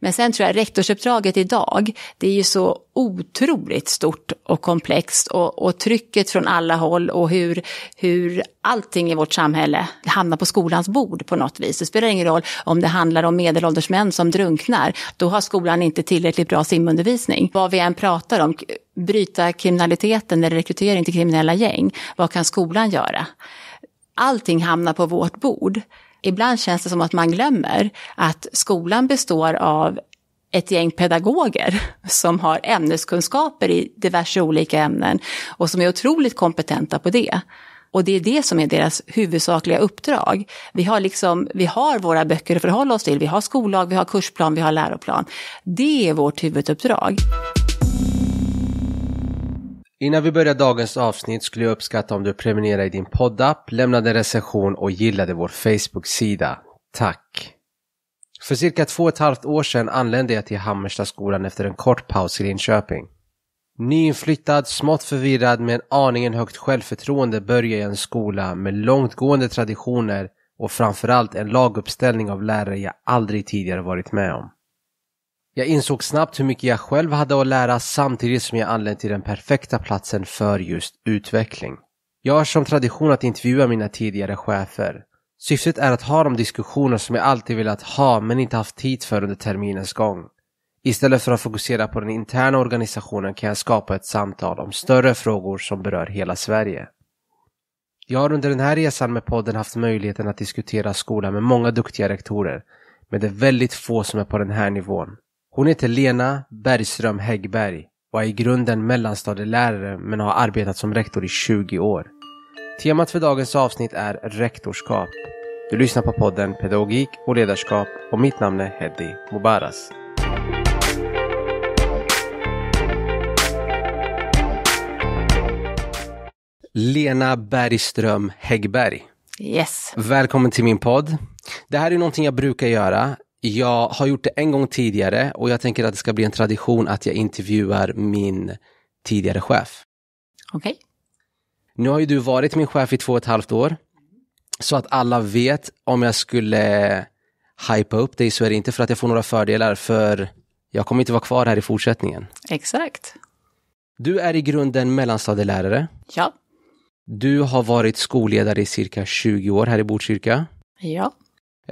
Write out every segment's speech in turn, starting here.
Men sen tror jag rektorsuppdraget idag, det är ju så otroligt stort och komplext och, och, trycket från alla håll och hur, hur allting i vårt samhälle hamnar på skolans bord på något vis. Det spelar ingen roll om det handlar om medelålders män som drunknar, då har skolan inte tillräckligt bra simundervisning. Vad vi än pratar om, bryta kriminaliteten eller rekrytering till kriminella gäng, vad kan skolan göra? Allting hamnar på vårt bord ibland känns det som att man glömmer att skolan består av ett gäng pedagoger som har ämneskunskaper i diverse olika ämnen och som är otroligt kompetenta på det. Och det är det som är deras huvudsakliga uppdrag. Vi har, liksom, vi har våra böcker att förhålla oss till, vi har skollag, vi har kursplan, vi har läroplan. Det är vårt huvuduppdrag. Innan vi börjar dagens avsnitt skulle jag uppskatta om du prenumererar i din poddapp, lämnade en recension och gillade vår Facebook-sida. Tack! För cirka två och ett halvt år sedan anlände jag till Hammerstaskolan efter en kort paus i Linköping. Nyinflyttad, smått förvirrad med en aningen högt självförtroende började jag en skola med långtgående traditioner och framförallt en laguppställning av lärare jag aldrig tidigare varit med om. Jag insåg snabbt hur mycket jag själv hade att lära samtidigt som jag anlände till den perfekta platsen för just utveckling. Jag har som tradition att intervjua mina tidigare chefer. Syftet är att ha de diskussioner som jag alltid velat ha men inte haft tid för under terminens gång. Istället för att fokusera på den interna organisationen kan jag skapa ett samtal om större frågor som berör hela Sverige. Jag har under den här resan med podden haft möjligheten att diskutera skolan med många duktiga rektorer, men det är väldigt få som är på den här nivån. Hon heter Lena Bergström Häggberg och är i grunden mellanstadielärare men har arbetat som rektor i 20 år. Temat för dagens avsnitt är rektorskap. Du lyssnar på podden Pedagogik och ledarskap och mitt namn är Heddi Mubaras. Lena Bergström Häggberg. Yes. Välkommen till min podd. Det här är någonting jag brukar göra jag har gjort det en gång tidigare och jag tänker att det ska bli en tradition att jag intervjuar min tidigare chef. Okej. Okay. Nu har ju du varit min chef i två och ett halvt år. Så att alla vet om jag skulle hypa upp dig så är det inte för att jag får några fördelar för jag kommer inte vara kvar här i fortsättningen. Exakt. Du är i grunden mellanstadielärare. Ja. Du har varit skolledare i cirka 20 år här i Botkyrka. Ja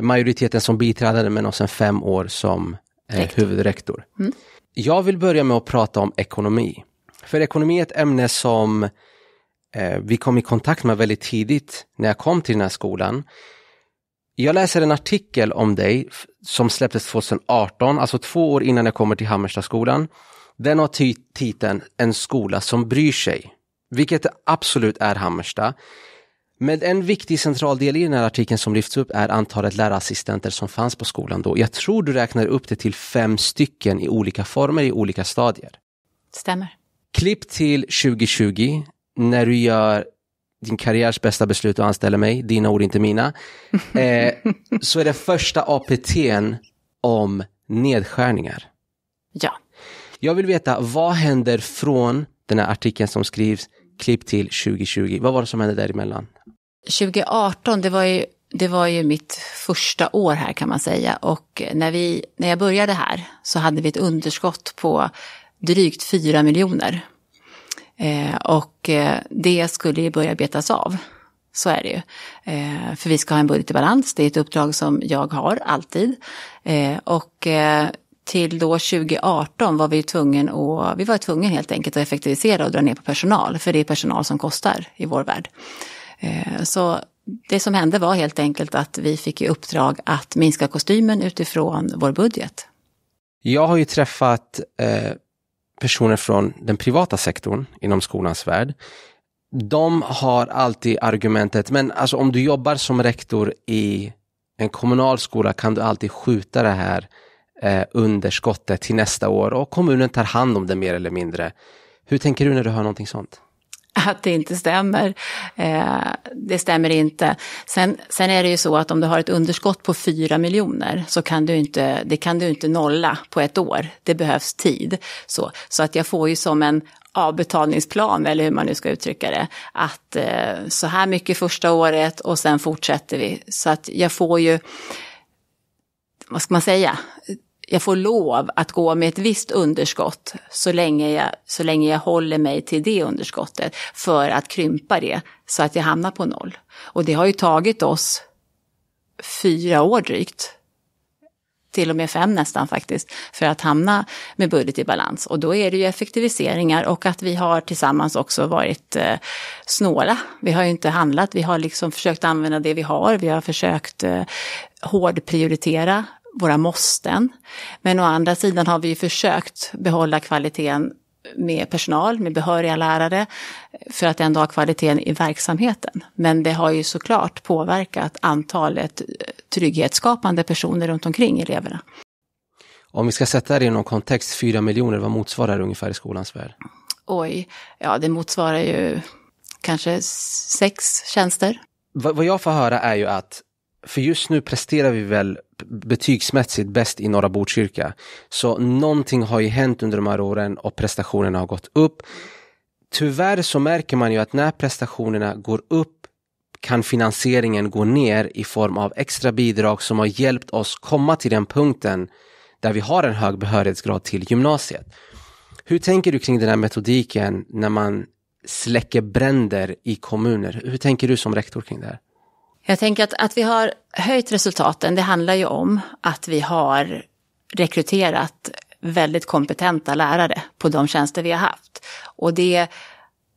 majoriteten som biträdande men också fem år som eh, huvudrektor. Mm. Jag vill börja med att prata om ekonomi. För ekonomi är ett ämne som eh, vi kom i kontakt med väldigt tidigt när jag kom till den här skolan. Jag läser en artikel om dig som släpptes 2018, alltså två år innan jag kommer till Hammerstaskolan. Den har titeln En skola som bryr sig, vilket absolut är Hammersta. Men en viktig central del i den här artikeln som lyfts upp är antalet lärarassistenter som fanns på skolan då. Jag tror du räknar upp det till fem stycken i olika former i olika stadier. Stämmer. Klipp till 2020 när du gör din karriärs bästa beslut och anställer mig, dina ord inte mina, eh, så är det första APT'n om nedskärningar. Ja. Jag vill veta, vad händer från den här artikeln som skrivs, klipp till 2020? Vad var det som hände däremellan? 2018, det var ju det var ju mitt första år här kan man säga och när, vi, när jag började här så hade vi ett underskott på drygt 4 miljoner. Eh, och eh, det skulle ju börja betas av, så är det ju. Eh, för vi ska ha en budget i balans, det är ett uppdrag som jag har alltid. Eh, och eh, till då 2018 var vi tvungen att, vi var tvungna helt enkelt att effektivisera och dra ner på personal, för det är personal som kostar i vår värld. Eh, så det som hände var helt enkelt att vi fick i uppdrag att minska kostymen utifrån vår budget. Jag har ju träffat eh, personer från den privata sektorn inom skolans värld. De har alltid argumentet, men alltså om du jobbar som rektor i en kommunal skola kan du alltid skjuta det här eh, underskottet till nästa år och kommunen tar hand om det mer eller mindre. Hur tänker du när du hör någonting sånt? att det inte stämmer. Eh, det stämmer inte. Sen, sen är det ju så att om du har ett underskott på 4 miljoner så kan du inte, det kan du inte nolla på ett år. Det behövs tid. Så, så att jag får ju som en avbetalningsplan, eller hur man nu ska uttrycka det, att eh, så här mycket första året och sen fortsätter vi. Så att jag får ju, vad ska man säga, jag får lov att gå med ett visst underskott så länge, jag, så länge jag håller mig till det underskottet för att krympa det så att jag hamnar på noll. Och det har ju tagit oss fyra år drygt, till och med fem nästan faktiskt, för att hamna med budget i balans. Och då är det ju effektiviseringar och att vi har tillsammans också varit eh, snåla. Vi har ju inte handlat, vi har liksom försökt använda det vi har, vi har försökt eh, hårdprioritera våra måsten. Men å andra sidan har vi försökt behålla kvaliteten med personal, med behöriga lärare, för att ändå ha kvaliteten i verksamheten. Men det har ju såklart påverkat antalet eh, trygghetsskapande personer runt omkring eleverna. Om vi ska sätta det i någon kontext, fyra miljoner, vad motsvarar det ungefär i skolans värld? Oj, ja det motsvarar ju kanske sex tjänster. Vad jag får höra är ju att, för just nu presterar vi väl betygsmässigt bäst i norra Botkyrka. Så någonting har ju hänt under de här åren och prestationerna har gått upp. Tyvärr så märker man ju att när prestationerna går upp kan finansieringen gå ner i form av extra bidrag som har hjälpt oss komma till den punkten där vi har en hög behörighetsgrad till gymnasiet. Hur tänker du kring den här metodiken när man släcker bränder i kommuner? Hur tänker du som rektor kring det här? Jag tänker att, att vi har höjt resultaten, det handlar ju om att vi har rekryterat väldigt kompetenta lärare på de tjänster vi har haft. Och det,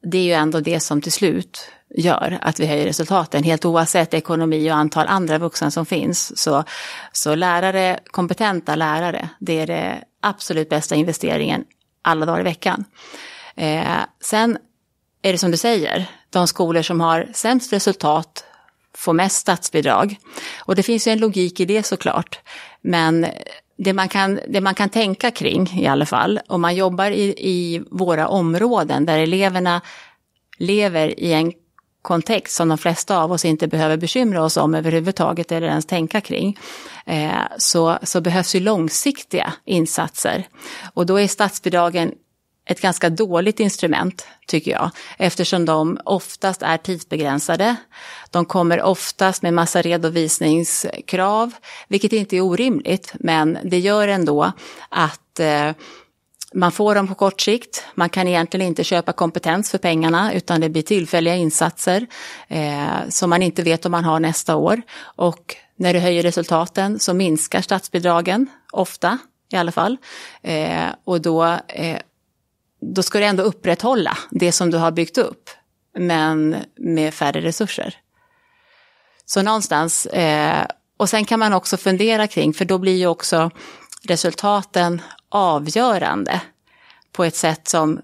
det är ju ändå det som till slut gör att vi höjer resultaten. Helt oavsett ekonomi och antal andra vuxna som finns. Så, så lärare, kompetenta lärare, det är det absolut bästa investeringen alla dagar i veckan. Eh, sen är det som du säger, de skolor som har sämst resultat får mest statsbidrag. Och det finns ju en logik i det såklart. Men det man kan, det man kan tänka kring i alla fall, om man jobbar i, i våra områden där eleverna lever i en kontext som de flesta av oss inte behöver bekymra oss om överhuvudtaget eller ens tänka kring, eh, så, så behövs ju långsiktiga insatser. Och då är statsbidragen ett ganska dåligt instrument, tycker jag, eftersom de oftast är tidsbegränsade. De kommer oftast med massa redovisningskrav, vilket inte är orimligt, men det gör ändå att eh, man får dem på kort sikt, man kan egentligen inte köpa kompetens för pengarna utan det blir tillfälliga insatser eh, som man inte vet om man har nästa år. Och när du höjer resultaten så minskar statsbidragen, ofta i alla fall. Eh, och då eh, då ska du ändå upprätthålla det som du har byggt upp, men med färre resurser. Så någonstans, eh, och sen kan man också fundera kring, för då blir ju också resultaten avgörande på ett sätt som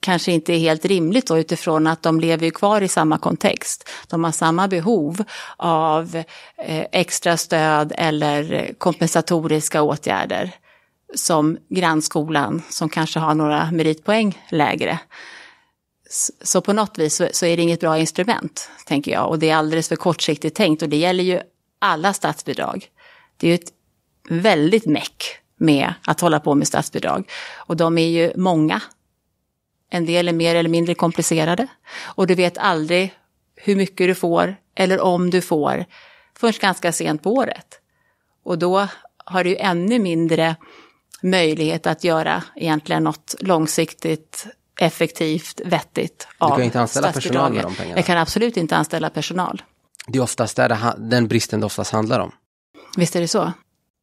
kanske inte är helt rimligt då, utifrån att de lever ju kvar i samma kontext. De har samma behov av eh, extra stöd eller kompensatoriska åtgärder som grannskolan som kanske har några meritpoäng lägre. Så på något vis så är det inget bra instrument, tänker jag. Och det är alldeles för kortsiktigt tänkt och det gäller ju alla statsbidrag. Det är ju ett väldigt meck med att hålla på med statsbidrag. Och de är ju många. En del är mer eller mindre komplicerade. Och du vet aldrig hur mycket du får eller om du får förrän ganska sent på året. Och då har du ju ännu mindre möjlighet att göra egentligen något långsiktigt effektivt, vettigt av Du kan inte anställa personal med de pengarna? Jag kan absolut inte anställa personal. Det är oftast där det, den bristen det oftast handlar om. Visst är det så.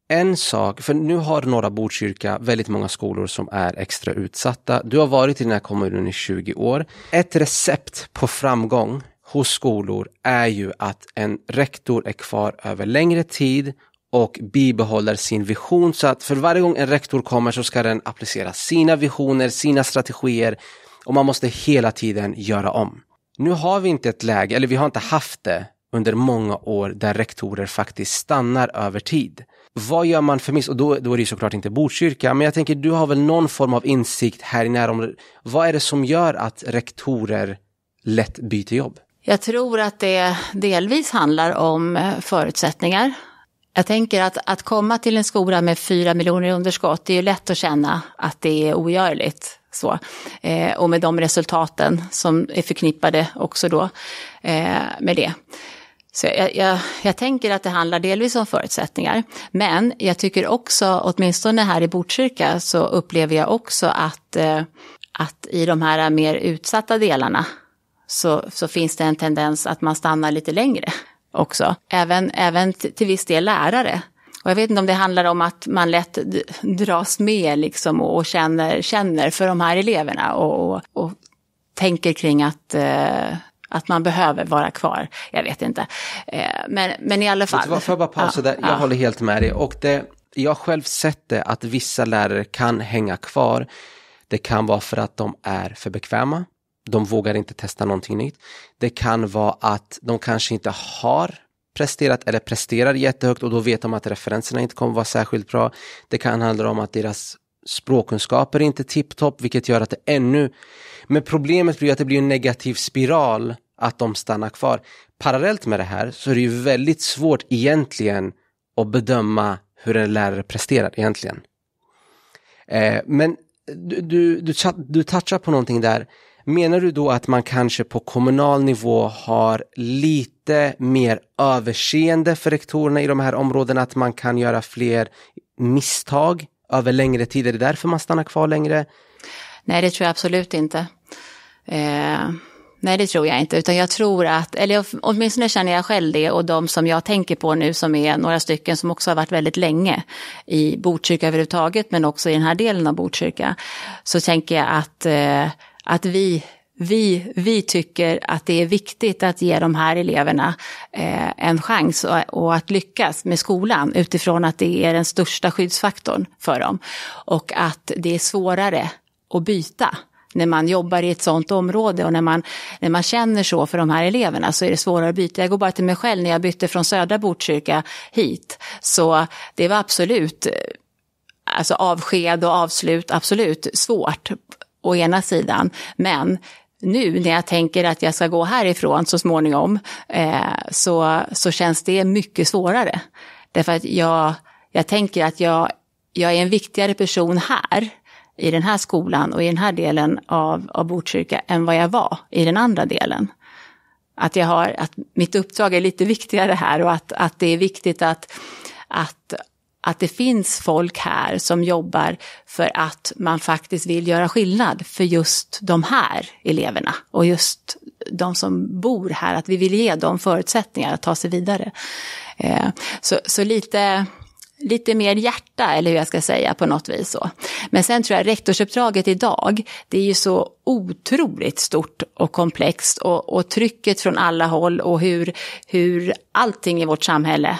En sak, för nu har norra Botkyrka väldigt många skolor som är extra utsatta. Du har varit i den här kommunen i 20 år. Ett recept på framgång hos skolor är ju att en rektor är kvar över längre tid och bibehåller sin vision så att för varje gång en rektor kommer så ska den applicera sina visioner, sina strategier och man måste hela tiden göra om. Nu har vi inte ett läge, eller vi har inte haft det under många år där rektorer faktiskt stannar över tid. Vad gör man för miss? Och då, då är det såklart inte Botkyrka, men jag tänker du har väl någon form av insikt här i närområdet. Vad är det som gör att rektorer lätt byter jobb? Jag tror att det delvis handlar om förutsättningar. Jag tänker att, att komma till en skola med fyra miljoner i underskott, det är ju lätt att känna att det är ogörligt. Så. Eh, och med de resultaten som är förknippade också då eh, med det. Så jag, jag, jag, tänker att det handlar delvis om förutsättningar. Men jag tycker också, åtminstone här i Botkyrka, så upplever jag också att, eh, att i de här mer utsatta delarna så, så finns det en tendens att man stannar lite längre också. Även, även till viss del lärare. Och jag vet inte om det handlar om att man lätt dras med liksom och, känner, känner för de här eleverna och, och, och tänker kring att, eh, att man behöver vara kvar. Jag vet inte. Eh, men, men i alla fall. Får jag bara pausa ja, där? Jag ja. håller helt med dig. Och det, jag själv sett det att vissa lärare kan hänga kvar. Det kan vara för att de är för bekväma de vågar inte testa någonting nytt. Det kan vara att de kanske inte har presterat eller presterar jättehögt och då vet de att referenserna inte kommer vara särskilt bra. Det kan handla om att deras språkkunskaper inte är tipptopp, vilket gör att det ännu... Men problemet blir att det blir en negativ spiral att de stannar kvar. Parallellt med det här så är det ju väldigt svårt egentligen att bedöma hur en lärare presterar egentligen. Eh, men du, du, du, du touchar på någonting där Menar du då att man kanske på kommunal nivå har lite mer överseende för rektorerna i de här områdena, att man kan göra fler misstag över längre tid? Är det därför man stannar kvar längre? Nej, det tror jag absolut inte. Eh, nej, det tror jag inte, utan jag tror att, eller åtminstone känner jag själv det och de som jag tänker på nu som är några stycken som också har varit väldigt länge i Botkyrka överhuvudtaget, men också i den här delen av Botkyrka, så tänker jag att eh, att vi vi, vi tycker att det är viktigt att ge de här eleverna eh, en chans och, och, att lyckas med skolan utifrån att det är den största skyddsfaktorn för dem. Och att det är svårare att byta när man jobbar i ett sånt område och när man, när man känner så för de här eleverna så är det svårare att byta. Jag går bara till mig själv när jag bytte från södra Botkyrka hit. Så det var absolut eh, alltså avsked och avslut, absolut svårt å ena sidan. Men nu när jag tänker att jag ska gå härifrån så småningom eh, så, så känns det mycket svårare. Därför att jag, jag tänker att jag, jag är en viktigare person här i den här skolan och i den här delen av, av Botkyrka än vad jag var i den andra delen. Att, jag har, att mitt uppdrag är lite viktigare här och att, att det är viktigt att, att att det finns folk här som jobbar för att man faktiskt vill göra skillnad för just de här eleverna och just de som bor här, att vi vill ge dem förutsättningar att ta sig vidare. Eh, så, så lite, lite mer hjärta, eller hur jag ska säga, på något vis. så. Men sen tror jag rektorsuppdraget idag, det är ju så otroligt stort och komplext och, och trycket från alla håll och hur, hur allting i vårt samhälle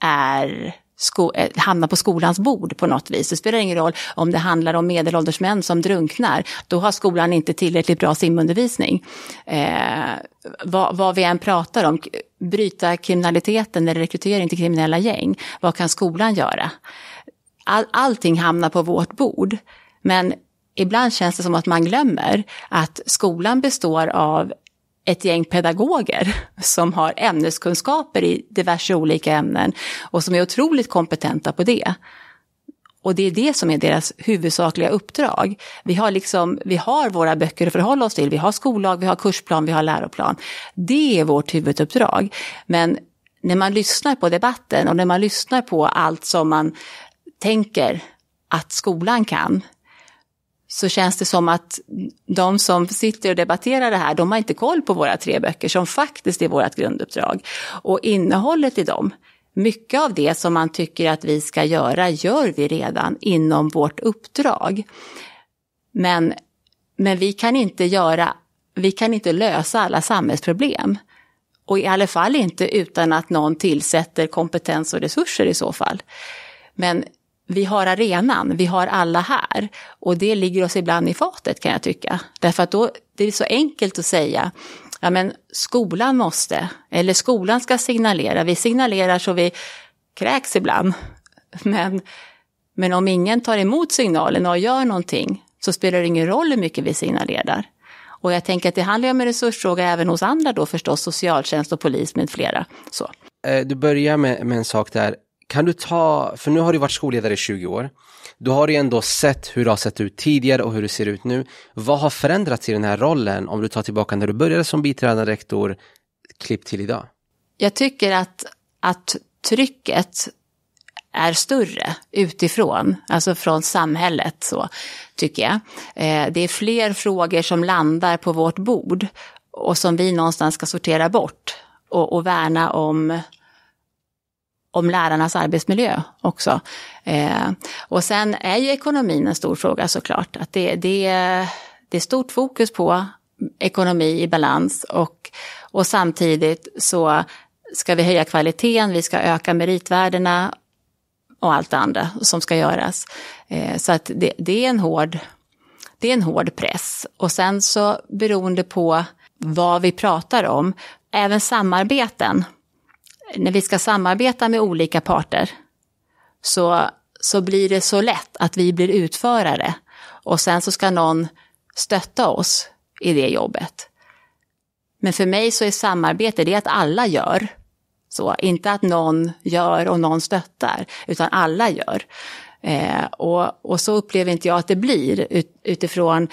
är sko, eh, hamnar på skolans bord på något vis. Det spelar ingen roll om det handlar om medelålders män som drunknar. Då har skolan inte tillräckligt bra simundervisning. Eh, vad, vad vi än pratar om, bryta kriminaliteten eller rekrytering till kriminella gäng. Vad kan skolan göra? All, allting hamnar på vårt bord. Men ibland känns det som att man glömmer att skolan består av ett gäng pedagoger som har ämneskunskaper i diverse olika ämnen och som är otroligt kompetenta på det. Och det är det som är deras huvudsakliga uppdrag. Vi har, liksom, vi har våra böcker att förhålla oss till, vi har skollag, vi har kursplan, vi har läroplan. Det är vårt huvuduppdrag. Men när man lyssnar på debatten och när man lyssnar på allt som man tänker att skolan kan, så känns det som att de som sitter och debatterar det här, de har inte koll på våra tre böcker som faktiskt är vårt grunduppdrag och innehållet i dem. Mycket av det som man tycker att vi ska göra gör vi redan inom vårt uppdrag. Men, men vi, kan inte göra, vi kan inte lösa alla samhällsproblem. Och i alla fall inte utan att någon tillsätter kompetens och resurser i så fall. Men vi har arenan, vi har alla här. Och det ligger oss ibland i fatet kan jag tycka. Därför att då, det är så enkelt att säga, ja men skolan måste, eller skolan ska signalera. Vi signalerar så vi kräks ibland. Men, men om ingen tar emot signalen och gör någonting så spelar det ingen roll hur mycket vi signalerar. Och jag tänker att det handlar ju om en resursfråga även hos andra då förstås, socialtjänst och polis med flera. Så. Eh, du börjar med, med en sak där kan du ta, för nu har du varit skolledare i 20 år, du har ju ändå sett hur det har sett ut tidigare och hur det ser ut nu. Vad har förändrats i den här rollen om du tar tillbaka när du började som biträdande rektor, klipp till idag? Jag tycker att, att trycket är större utifrån, alltså från samhället så tycker jag. Eh, det är fler frågor som landar på vårt bord och som vi någonstans ska sortera bort och, och värna om om lärarnas arbetsmiljö också. Eh, och sen är ju ekonomin en stor fråga såklart. Att det, det, det är stort fokus på ekonomi i balans och, och samtidigt så ska vi höja kvaliteten, vi ska öka meritvärdena och allt det andra som ska göras. Eh, så att det, det, är en hård, det är en hård press. Och sen så beroende på vad vi pratar om, även samarbeten när vi ska samarbeta med olika parter så, så blir det så lätt att vi blir utförare och sen så ska någon stötta oss i det jobbet. Men för mig så är samarbete det att alla gör. Så, inte att någon gör och någon stöttar, utan alla gör. Eh, och, och, så upplever inte jag att det blir ut, utifrån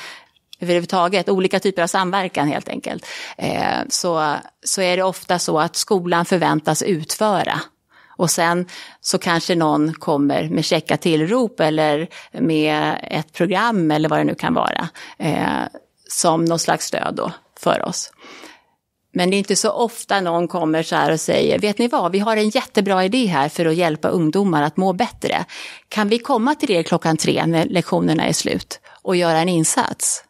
överhuvudtaget, olika typer av samverkan helt enkelt, eh, så, så är det ofta så att skolan förväntas utföra och sen så kanske någon kommer med checka tillrop eller med ett program eller vad det nu kan vara. Eh, som någon slags stöd då för oss. Men det är inte så ofta någon kommer så här och säger, vet ni vad, vi har en jättebra idé här för att hjälpa ungdomar att må bättre. Kan vi komma till er klockan tre när lektionerna är slut och göra en insats?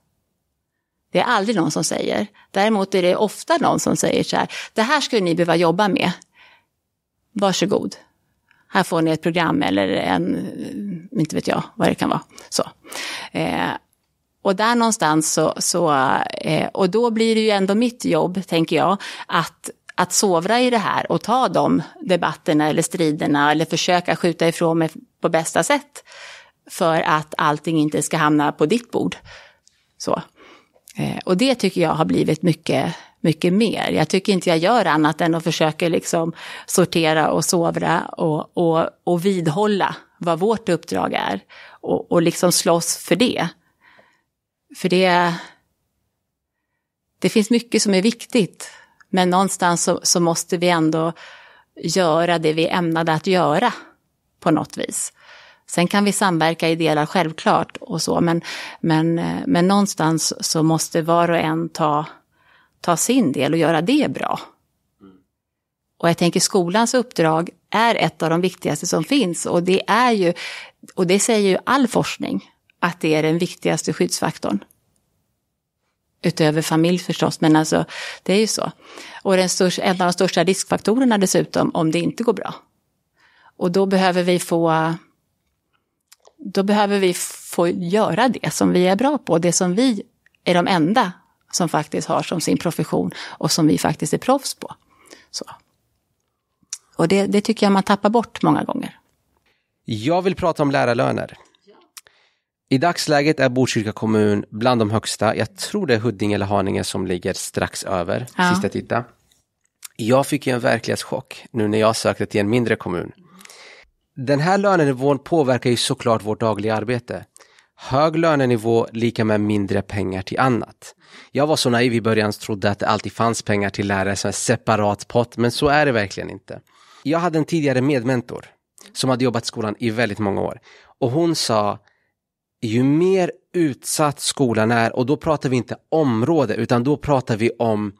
Det är aldrig någon som säger. Däremot är det ofta någon som säger så här, det här skulle ni behöva jobba med. Varsågod. Här får ni ett program eller en, eh, inte vet jag vad det kan vara. Så. Eh, och där någonstans så, så eh, och då blir det ju ändå mitt jobb, tänker jag, att att sovra i det här och ta de debatterna eller striderna eller försöka skjuta ifrån mig på bästa sätt. För att allting inte ska hamna på ditt bord. Så. Eh, och det tycker jag har blivit mycket, mycket mer. Jag tycker inte jag gör annat än att försöka liksom sortera och sovra och, och, och vidhålla vad vårt uppdrag är. Och, och liksom slåss för det. För det, det finns mycket som är viktigt. Men någonstans så, så måste vi ändå göra det vi är ämnade att göra på något vis. Sen kan vi samverka i delar självklart och så, men, men, eh, men någonstans så måste var och en ta, ta sin del och göra det bra. Och jag tänker skolans uppdrag är ett av de viktigaste som finns och det är ju, och det säger ju all forskning, att det är den viktigaste skyddsfaktorn. Utöver familj förstås, men alltså det är ju så. Och den största, en av de största riskfaktorerna dessutom om det inte går bra. Och då behöver vi få då behöver vi få göra det som vi är bra på, det som vi är de enda som faktiskt har som sin profession och som vi faktiskt är proffs på. Så. Och det, det tycker jag man tappar bort många gånger. Jag vill prata om lärarlöner. I dagsläget är Botkyrka kommun bland de högsta. Jag tror det är Huddinge eller Haninge som ligger strax över, ja. sist jag Jag fick ju en verklighetschock nu när jag sökte till en mindre kommun den här lönenivån påverkar ju såklart vårt dagliga arbete. Hög lönenivå lika med mindre pengar till annat. Jag var så naiv i början och trodde att det alltid fanns pengar till lärare som en separat pott, men så är det verkligen inte. Jag hade en tidigare medmentor som hade jobbat i skolan i väldigt många år och hon sa ju mer utsatt skolan är, och då pratar vi inte område, utan då pratar vi om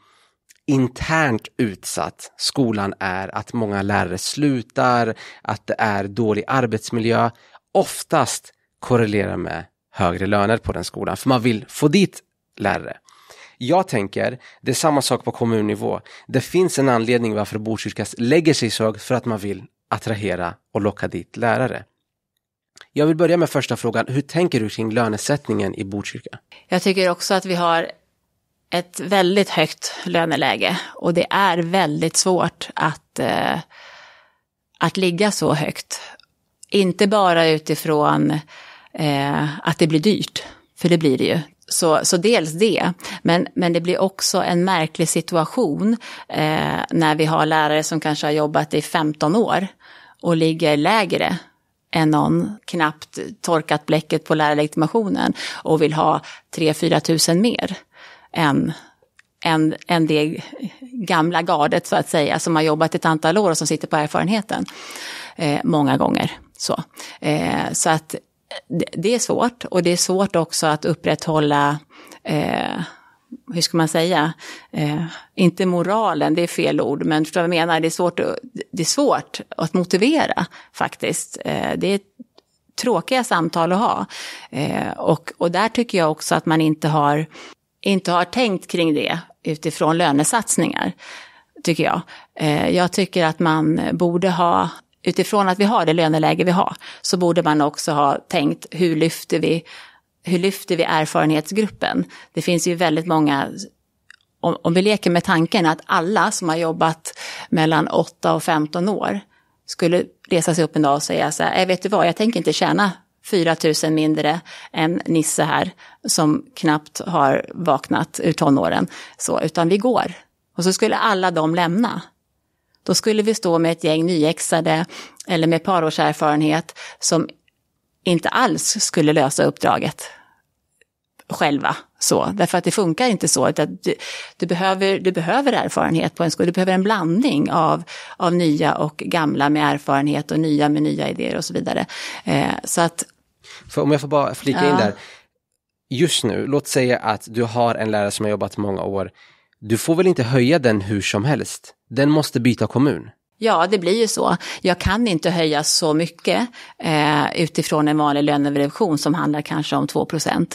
internt utsatt skolan är, att många lärare slutar, att det är dålig arbetsmiljö, oftast korrelerar med högre löner på den skolan, för man vill få dit lärare. Jag tänker, det är samma sak på kommunnivå. Det finns en anledning varför Botkyrka lägger sig så högt för att man vill attrahera och locka dit lärare. Jag vill börja med första frågan. Hur tänker du kring lönesättningen i Botkyrka? Jag tycker också att vi har ett väldigt högt löneläge och det är väldigt svårt att, eh, att ligga så högt. Inte bara utifrån eh, att det blir dyrt, för det blir det ju. Så, så dels det, men, men det blir också en märklig situation eh, när vi har lärare som kanske har jobbat i 15 år och ligger lägre än någon knappt torkat bläcket på lärarlegitimationen och vill ha 3-4 tusen mer än, än, än det gamla gardet så att säga, som har jobbat ett antal år och som sitter på erfarenheten eh, många gånger. Så, eh, så att det är svårt och det är svårt också att upprätthålla eh, hur ska man säga, eh, inte moralen, det är fel ord, men förstår vad jag menar, det är svårt, det är svårt att motivera faktiskt. Eh, det är tråkiga samtal att ha. Eh, och, och där tycker jag också att man inte har inte har tänkt kring det utifrån lönesatsningar, tycker jag. Eh, jag tycker att man borde ha, utifrån att vi har det löneläge vi har, så borde man också ha tänkt hur lyfter vi, hur lyfter vi erfarenhetsgruppen? Det finns ju väldigt många om, vi leker med tanken att alla som har jobbat mellan 8 och 15 år skulle resa sig upp en dag och säga så här, äh, vet du vad, jag tänker inte tjäna 4 000 mindre än Nisse här, som knappt har vaknat ur tonåren. Så, utan vi går. Och så skulle alla de lämna. Då skulle vi stå med ett gäng nyexade eller med ett par års erfarenhet som inte alls skulle lösa uppdraget själva. Så, därför att det funkar inte så. Att du, du, behöver, du behöver erfarenhet på en skola, du behöver en blandning av, av nya och gamla med erfarenhet och nya med nya idéer och så vidare. Eh, så att, För om jag får bara flika ja. in där. Just nu, låt säga att du har en lärare som har jobbat många år. Du får väl inte höja den hur som helst? Den måste byta kommun. Ja, det blir ju så. Jag kan inte höja så mycket eh, utifrån en vanlig lönereduktion som handlar kanske om 2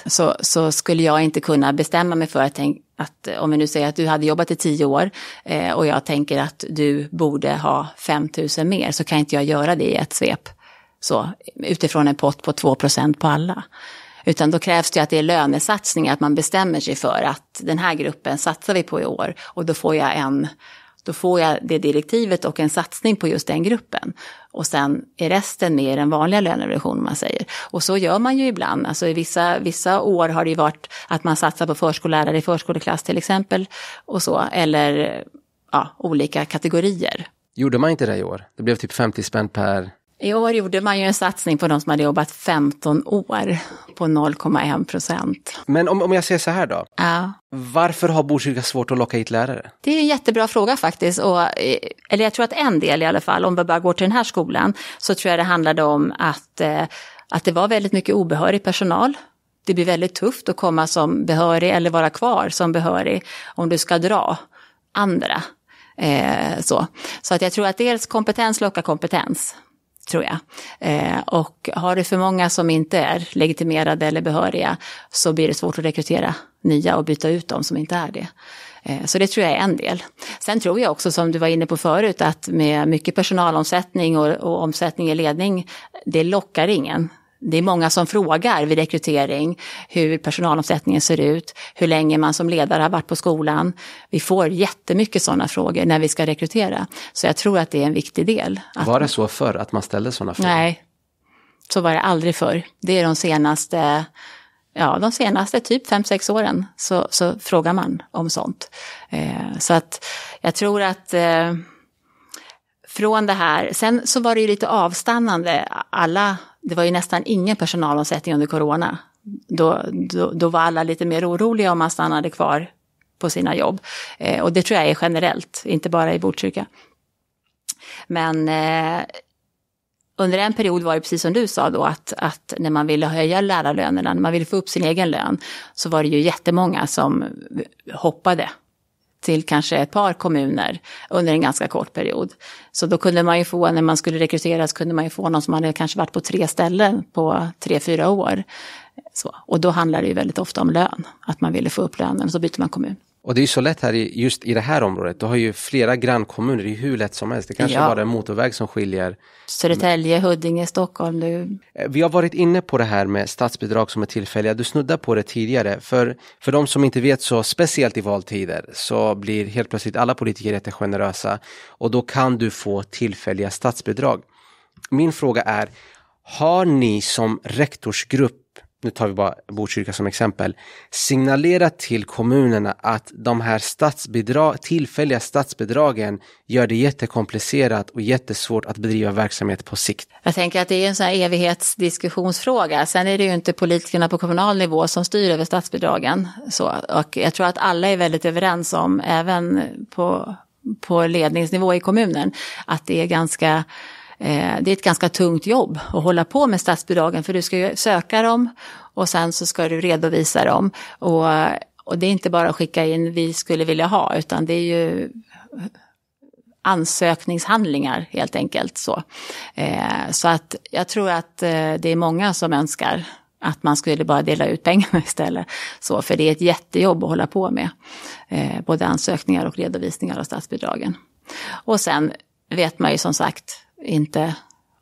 så, så skulle jag inte kunna bestämma mig för att tänka att om vi nu säger att du hade jobbat i tio år eh, och jag tänker att du borde ha 5 000 mer så kan inte jag göra det i ett svep. Så, utifrån en pott på 2 procent på alla. Utan då krävs det att det är lönesatsningar, att man bestämmer sig för att den här gruppen satsar vi på i år och då får jag en då får jag det direktivet och en satsning på just den gruppen. Och sen är resten mer en vanliga lönereduktion man säger. Och så gör man ju ibland. Alltså i vissa, vissa år har det ju varit att man satsar på förskollärare i förskoleklass till exempel. Och så, eller ja, olika kategorier. Gjorde man inte det i år? Det blev typ 50 spänn per i år gjorde man ju en satsning på de som hade jobbat 15 år på 0,1 procent. Men om, om jag säger så här då? Ja. Varför har Botkyrka svårt att locka hit lärare? Det är en jättebra fråga faktiskt. Och, eh, eller jag tror att en del i alla fall, om vi bara går till den här skolan, så tror jag det handlade om att, eh, att det var väldigt mycket obehörig personal det blir väldigt tufft att komma som behörig eller vara kvar som behörig om du ska dra andra. Eh, så. så att jag tror att dels kompetens lockar kompetens tror jag. Eh, och har du för många som inte är legitimerade eller behöriga så blir det svårt att rekrytera nya och byta ut dem som inte är det. Eh, så det tror jag är en del. Sen tror jag också som du var inne på förut att med mycket personalomsättning och, och omsättning i ledning, det lockar ingen det är många som frågar vid rekrytering hur personalomsättningen ser ut, hur länge man som ledare har varit på skolan. Vi får jättemycket sådana frågor när vi ska rekrytera. Så jag tror att det är en viktig del. Var det så förr att man ställde sådana frågor? Nej, så var det aldrig förr. Det är de senaste, ja, de senaste typ 5-6 åren så, så, frågar man om sånt. Eh, så att jag tror att eh, från det här, sen så var det ju lite avstannande alla det var ju nästan ingen personalomsättning under corona. Då, då, då var alla lite mer oroliga om man stannade kvar på sina jobb. Eh, och det tror jag är generellt, inte bara i Botkyrka. Men eh, under en period var det precis som du sa då att, att när man ville höja lärarlönerna, när man ville få upp sin egen lön, så var det ju jättemånga som hoppade till kanske ett par kommuner under en ganska kort period. Så då kunde man ju få, när man skulle rekryteras, kunde man ju få någon som hade kanske varit på tre ställen på tre, fyra år. Så, och då handlar det ju väldigt ofta om lön, att man ville få upp lönen, och så byter man kommun. Och det är ju så lätt här i, just i det här området. Du har ju flera grannkommuner, det är hur lätt som helst. Det kanske ja. bara är motorväg som skiljer. Södertälje, Huddinge, Stockholm. Du. Eh, vi har varit inne på det här med statsbidrag som är tillfälliga. Du snuddar på det tidigare. För, för de som inte vet så, speciellt i valtider, så blir helt plötsligt alla politiker jättegenerösa. Och då kan du få tillfälliga statsbidrag. Min fråga är, har ni som rektorsgrupp nu tar vi bara Botkyrka som exempel, signalera till kommunerna att de här statsbidrag, tillfälliga statsbidragen gör det jättekomplicerat och jättesvårt att bedriva verksamhet på sikt. Jag tänker att det är en sån här evighetsdiskussionsfråga. Sen är det ju inte politikerna på kommunal nivå som styr över statsbidragen. Så, och jag tror att alla är väldigt överens om, även på, på ledningsnivå i kommunen, att det är ganska Eh, det är ett ganska tungt jobb att hålla på med statsbidragen för du ska ju söka dem och sen så ska du redovisa dem. Och, och det är inte bara att skicka in vi skulle vilja ha utan det är ju ansökningshandlingar helt enkelt. Så, eh, så att jag tror att eh, det är många som önskar att man skulle bara dela ut pengarna istället. Så, för det är ett jättejobb att hålla på med. Eh, både ansökningar och redovisningar av statsbidragen. Och sen vet man ju som sagt inte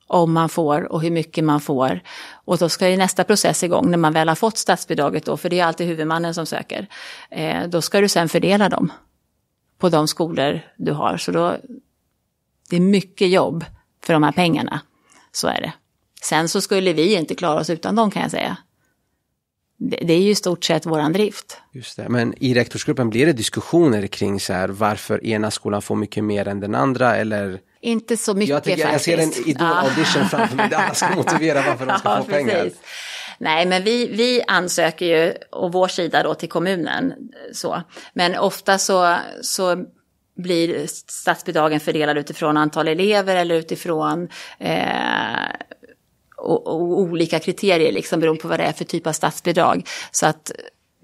om man får och hur mycket man får. Och då ska ju nästa process igång när man väl har fått statsbidraget då, för det är alltid huvudmannen som söker. Eh, då ska du sen fördela dem på de skolor du har. Så då, det är mycket jobb för de här pengarna. Så är det. Sen så skulle vi inte klara oss utan dem kan jag säga. Det, är ju i stort sett våran drift. Just det. Men i rektorsgruppen blir det diskussioner kring så här, varför ena skolan får mycket mer än den andra eller inte så mycket jag tycker, faktiskt. Jag ser en idol-audition ah. framför mig där alla ska motivera varför de ska få precis. pengar. Nej, men vi, vi ansöker ju, och vår sida då, till kommunen. Så. Men ofta så, så blir statsbidragen fördelade utifrån antal elever eller utifrån eh, och, och olika kriterier, liksom, beroende på vad det är för typ av statsbidrag. Så att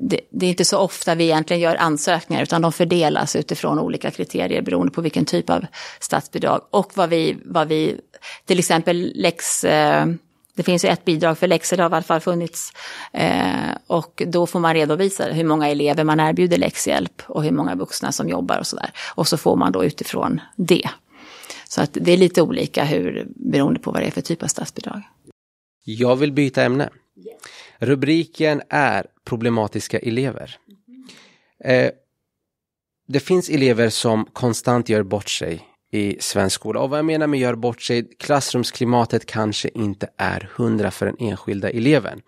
det, det, är inte så ofta vi egentligen gör ansökningar utan de fördelas utifrån olika kriterier beroende på vilken typ av statsbidrag och vad vi, vad vi till exempel läx, eh, det finns ju ett bidrag för läxor, det har i alla fall funnits. Eh, och då får man redovisa hur många elever man erbjuder läxhjälp och hur många vuxna som jobbar och sådär. Och så får man då utifrån det. Så att det är lite olika hur, beroende på vad det är för typ av statsbidrag. Jag vill byta ämne. Rubriken är problematiska elever. Eh, det finns elever som konstant gör bort sig i svensk skola. Och vad jag menar med gör bort sig, klassrumsklimatet kanske inte är hundra för den enskilda eleven.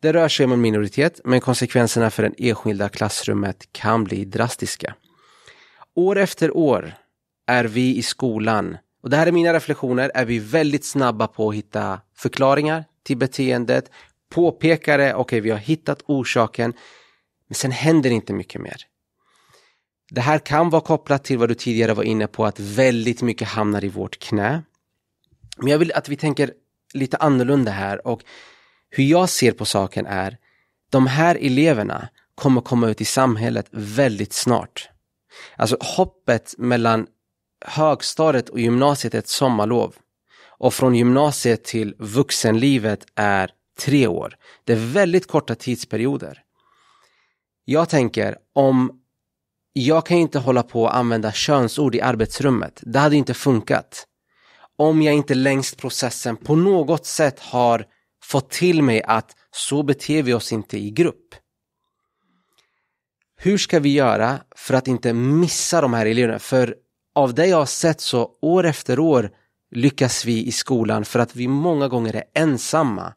Det rör sig om en minoritet, men konsekvenserna för det enskilda klassrummet kan bli drastiska. År efter år är vi i skolan, och det här är mina reflektioner, är vi väldigt snabba på att hitta förklaringar till beteendet, påpekar det, okej okay, vi har hittat orsaken, men sen händer inte mycket mer. Det här kan vara kopplat till vad du tidigare var inne på, att väldigt mycket hamnar i vårt knä. Men jag vill att vi tänker lite annorlunda här och hur jag ser på saken är, de här eleverna kommer komma ut i samhället väldigt snart. Alltså hoppet mellan högstadiet och gymnasiet är ett sommarlov och från gymnasiet till vuxenlivet är tre år. Det är väldigt korta tidsperioder. Jag tänker, om jag kan inte hålla på och använda könsord i arbetsrummet. Det hade inte funkat. Om jag inte längst processen på något sätt har fått till mig att så beter vi oss inte i grupp. Hur ska vi göra för att inte missa de här eleverna? För av det jag har sett så år efter år lyckas vi i skolan för att vi många gånger är ensamma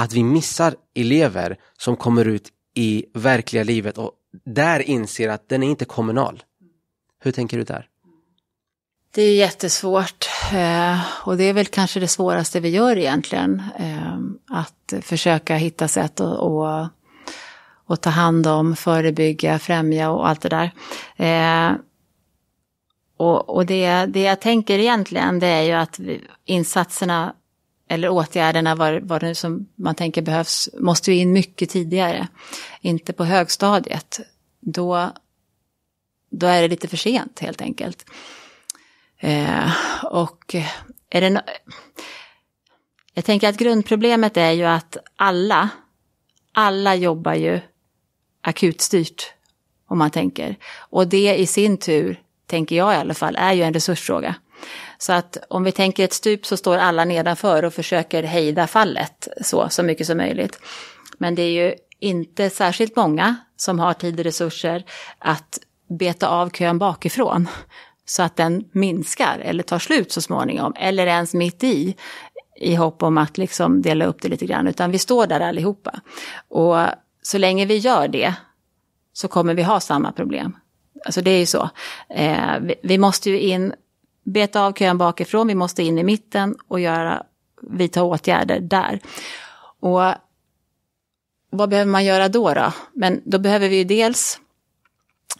att vi missar elever som kommer ut i verkliga livet och där inser att den är inte kommunal. Hur tänker du där? Det är jättesvårt eh, och det är väl kanske det svåraste vi gör egentligen. Eh, att försöka hitta sätt att och, och ta hand om, förebygga, främja och allt det där. Eh, och, och det, det jag tänker egentligen det är ju att insatserna eller åtgärderna, vad, vad nu som man tänker behövs, måste ju in mycket tidigare. Inte på högstadiet. Då, då är det lite för sent helt enkelt. Eh, och är det no Jag tänker att grundproblemet är ju att alla, alla jobbar ju akutstyrt. Om man tänker. Och det i sin tur, tänker jag i alla fall, är ju en resursfråga. Så att om vi tänker ett stup så står alla nedanför och försöker hejda fallet så, så mycket som möjligt. Men det är ju inte särskilt många som har tid och resurser att beta av kön bakifrån så att den minskar eller tar slut så småningom eller ens mitt i i hopp om att liksom dela upp det lite grann, utan vi står där allihopa. Och så länge vi gör det så kommer vi ha samma problem. Alltså det är ju så. Eh, vi, vi måste ju in beta av kön bakifrån, vi måste in i mitten och göra, vidta åtgärder där. Och vad behöver man göra då? då? Men då behöver vi ju dels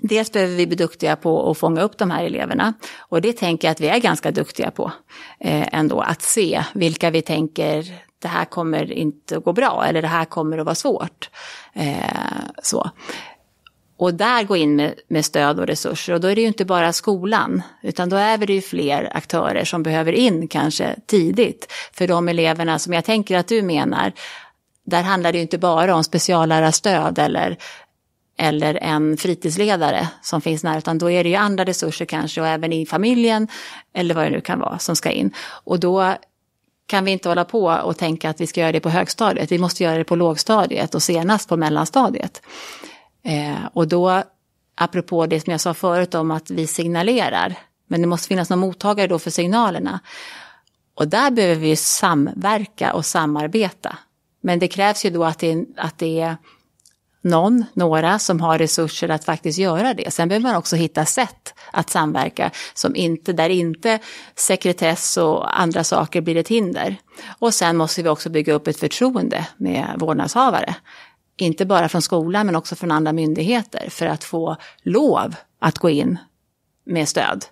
Dels behöver vi bli duktiga på att fånga upp de här eleverna. Och det tänker jag att vi är ganska duktiga på eh, ändå. Att se vilka vi tänker, det här kommer inte att gå bra eller det här kommer att vara svårt. Eh, så och där gå in med, med, stöd och resurser. Och då är det ju inte bara skolan, utan då är det ju fler aktörer som behöver in kanske tidigt. För de eleverna som jag tänker att du menar, där handlar det ju inte bara om speciallärarstöd eller, eller en fritidsledare som finns nära, utan då är det ju andra resurser kanske och även i familjen eller vad det nu kan vara som ska in. Och då kan vi inte hålla på och tänka att vi ska göra det på högstadiet, vi måste göra det på lågstadiet och senast på mellanstadiet. Eh, och då, apropå det som jag sa förut om att vi signalerar, men det måste finnas någon mottagare då för signalerna. Och där behöver vi samverka och samarbeta. Men det krävs ju då att det, att det är någon, några som har resurser att faktiskt göra det. Sen behöver man också hitta sätt att samverka som inte, där inte sekretess och andra saker blir ett hinder. Och sen måste vi också bygga upp ett förtroende med vårdnadshavare inte bara från skolan men också från andra myndigheter för att få lov att gå in med stöd.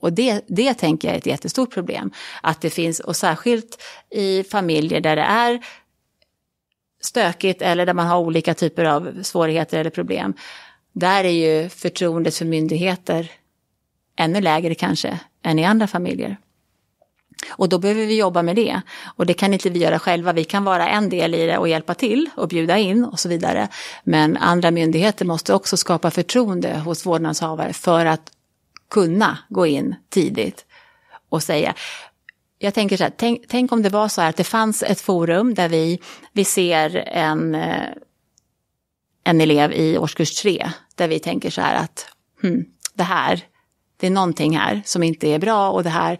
Och det, det tänker jag är ett jättestort problem. Att det finns, och särskilt i familjer där det är stökigt eller där man har olika typer av svårigheter eller problem. Där är ju förtroendet för myndigheter ännu lägre kanske än i andra familjer. Och då behöver vi jobba med det. Och det kan inte vi göra själva. Vi kan vara en del i det och hjälpa till och bjuda in och så vidare. Men andra myndigheter måste också skapa förtroende hos vårdnadshavare för att kunna gå in tidigt och säga jag tänker så här, tänk, tänk om det var så här att det fanns ett forum där vi, vi ser en, eh, en elev i årskurs tre, där vi tänker så här att hmm, det här det är någonting här som inte är bra och det här,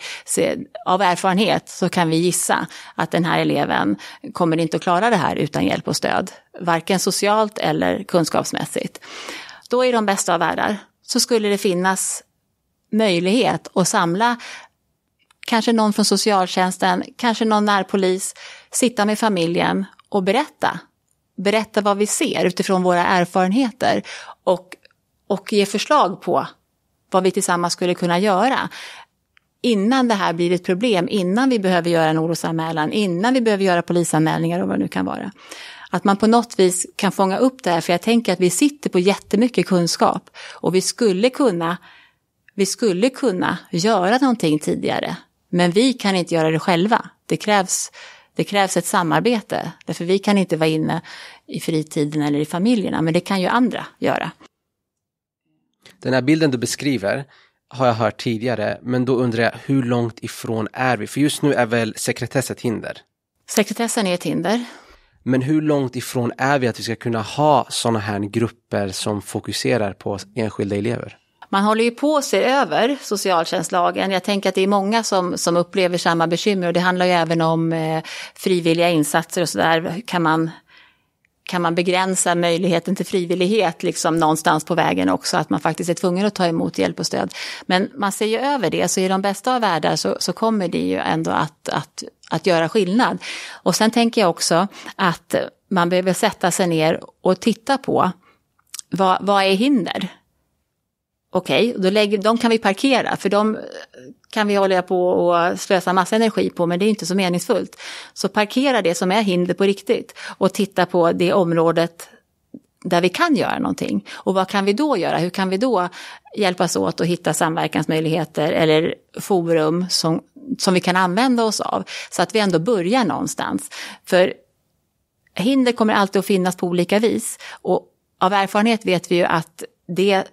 av erfarenhet så kan vi gissa att den här eleven kommer inte att klara det här utan hjälp och stöd, varken socialt eller kunskapsmässigt. Då i de bästa av världar så skulle det finnas möjlighet att samla kanske någon från socialtjänsten, kanske någon närpolis, sitta med familjen och berätta. Berätta vad vi ser utifrån våra erfarenheter och, och ge förslag på vad vi tillsammans skulle kunna göra innan det här blir ett problem, innan vi behöver göra en orosanmälan, innan vi behöver göra polisanmälningar och vad det nu kan vara. Att man på något vis kan fånga upp det här, för jag tänker att vi sitter på jättemycket kunskap och vi skulle kunna, vi skulle kunna göra någonting tidigare, men vi kan inte göra det själva. Det krävs, det krävs ett samarbete, därför vi kan inte vara inne i fritiden eller i familjerna, men det kan ju andra göra. Den här bilden du beskriver har jag hört tidigare, men då undrar jag hur långt ifrån är vi? För just nu är väl sekretess ett hinder? Sekretessen är ett hinder. Men hur långt ifrån är vi att vi ska kunna ha sådana här grupper som fokuserar på enskilda elever? Man håller ju på att se över socialtjänstlagen. Jag tänker att det är många som, som upplever samma bekymmer och det handlar ju även om eh, frivilliga insatser och sådär. Kan man kan man begränsa möjligheten till frivillighet liksom någonstans på vägen också, att man faktiskt är tvungen att ta emot hjälp och stöd. Men man ser ju över det, så i de bästa av världar så, så kommer det ju ändå att, att, att göra skillnad. Och sen tänker jag också att man behöver sätta sig ner och titta på vad, vad är hinder? Okej, okay, de kan vi parkera för de eh, kan vi hålla på och slösa massa energi på men det är inte så meningsfullt. Så parkera det som är hinder på riktigt och titta på det området där vi kan göra någonting. Och vad kan vi då göra? Hur kan vi då hjälpas åt och hitta samverkansmöjligheter eller forum som, som vi kan använda oss av? Så att vi ändå börjar någonstans. För hinder kommer alltid att finnas på olika vis. Och av erfarenhet vet vi ju att det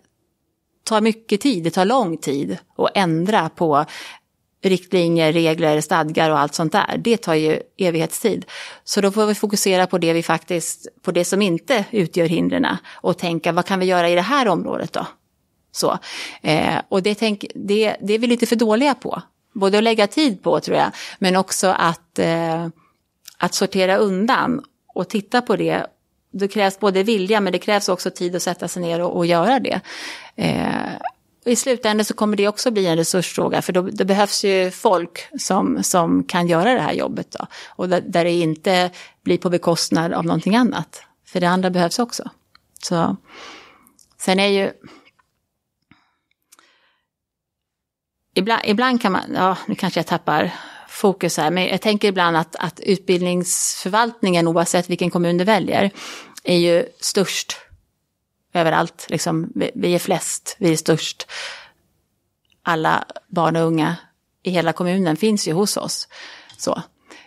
tar mycket tid, det tar lång tid att ändra på riktlinjer, regler, stadgar och allt sånt där. Det tar ju evighetstid. Så då får vi fokusera på det vi faktiskt, på det som inte utgör hindren och tänka vad kan vi göra i det här området då? Så. Eh, och det, tänk, det, det är vi lite för dåliga på. Både att lägga tid på tror jag, men också att, eh, att sortera undan och titta på det det krävs både vilja men det krävs också tid att sätta sig ner och, och göra det. Eh, I slutändan så kommer det också bli en resursfråga för då, då, behövs ju folk som, som kan göra det här jobbet. Då, och där, där det inte blir på bekostnad av någonting annat. För det andra behövs också. Så, sen är ju... Ibland, ibland kan man, ja nu kanske jag tappar fokus här, men jag tänker ibland att, att utbildningsförvaltningen, oavsett vilken kommun du väljer, är ju störst överallt. Liksom, vi, vi är flest, vi är störst. Alla barn och unga i hela kommunen finns ju hos oss. Så.